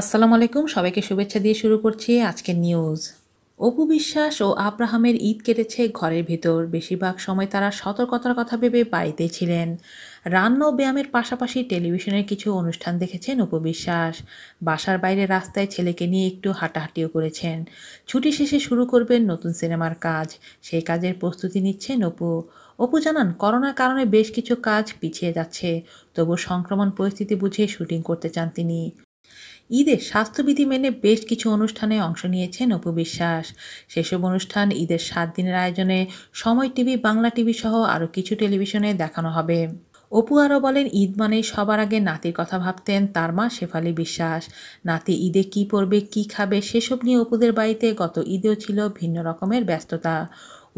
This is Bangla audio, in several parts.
আসসালামু আলাইকুম সবাইকে শুভেচ্ছা দিয়ে শুরু করছি আজকের নিউজ অপু বিশ্বাস ও আব্রাহামের ঈদ কেটেছে ঘরের ভেতর বেশিরভাগ সময় তারা সতর্কতার কথা ভেবে বাড়িতে ছিলেন রান্না ও ব্যায়ামের পাশাপাশি টেলিভিশনের কিছু অনুষ্ঠান দেখেছেন অপু বিশ্বাস বাসার বাইরে রাস্তায় ছেলেকে নিয়ে একটু হাঁটাহাঁটিও করেছেন ছুটি শেষে শুরু করবেন নতুন সিনেমার কাজ সেই কাজের প্রস্তুতি নিচ্ছেন অপু অপু জানান করোনার কারণে বেশ কিছু কাজ পিছিয়ে যাচ্ছে তবু সংক্রমণ পরিস্থিতি বুঝে শুটিং করতে চান তিনি ঈদে স্বাস্থ্যবিধি মেনে বেশ কিছু অনুষ্ঠানে অংশ নিয়েছেন অপু বিশ্বাস সেসব অনুষ্ঠান ঈদের সাত দিনের আয়োজনে সময় টিভি বাংলা টিভি সহ আরও কিছু টেলিভিশনে দেখানো হবে অপু আরও বলেন ঈদ মানেই সবার আগে নাতির কথা ভাবতেন তার মা শেফালি বিশ্বাস নাতি ঈদে কি পড়বে কি খাবে সেসব নিয়ে অপুদের বাড়িতে গত ঈদেও ছিল ভিন্ন রকমের ব্যস্ততা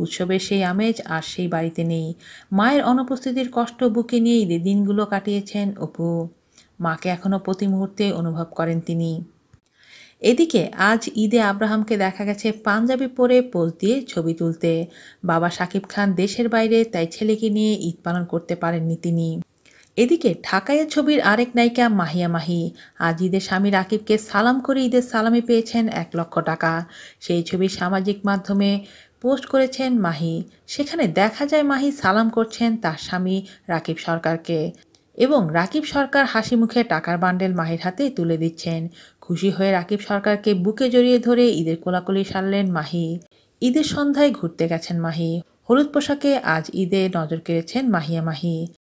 উৎসবের সেই আমেজ আর সেই বাড়িতে নেই মায়ের অনুপস্থিতির কষ্ট বুকে নিয়ে ঈদের দিনগুলো কাটিয়েছেন অপু মাকে এখনও প্রতি মুহূর্তে অনুভব করেন তিনি এদিকে আজ ঈদে আব্রাহামকে দেখা গেছে পাঞ্জাবি পরে পোজ দিয়ে ছবি তুলতে বাবা সাকিব খান দেশের বাইরে তাই ছেলেকে নিয়ে ঈদ পালন করতে পারেননি তিনি এদিকে ঢাকাইয়ের ছবির আরেক নায়িকা মাহিয়া মাহি আজ ঈদের স্বামী রাকিবকে সালাম করে ঈদের সালামে পেয়েছেন এক লক্ষ টাকা সেই ছবি সামাজিক মাধ্যমে পোস্ট করেছেন মাহি সেখানে দেখা যায় মাহি সালাম করছেন তার স্বামী রাকিব সরকারকে এবং রাকিব সরকার হাসি মুখে টাকার বান্ডেল মাহির হাতে তুলে দিচ্ছেন খুশি হয়ে রাকিব সরকারকে বুকে জড়িয়ে ধরে ঈদের কোলাকুলি সারলেন মাহি ঈদের সন্ধ্যায় ঘুরতে গেছেন মাহি হলুদ পোশাকে আজ ঈদে নজর কেড়েছেন মাহিয়া মাহি